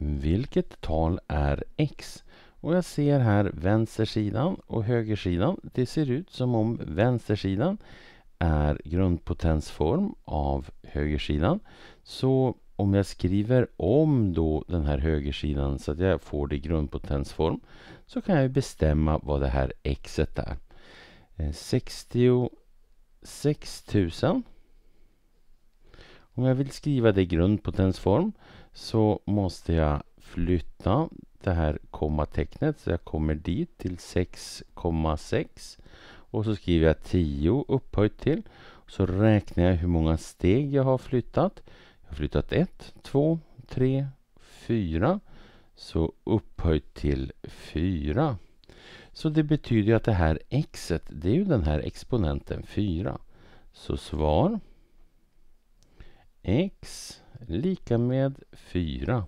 vilket tal är x? Och jag ser här vänstersidan och högersidan. Det ser ut som om vänstersidan är grundpotensform av högersidan. Så om jag skriver om då den här högersidan så att jag får det i grundpotensform så kan jag bestämma vad det här X är. 66 eh, 000 om jag vill skriva det i grundpotensform så måste jag flytta det här kommatecknet så jag kommer dit till 6,6 och så skriver jag 10 upphöjt till så räknar jag hur många steg jag har flyttat. Jag har flyttat 1, 2, 3, 4 så upphöjt till 4. Så det betyder att det här x det är ju den här exponenten 4. Så svar x lika med 4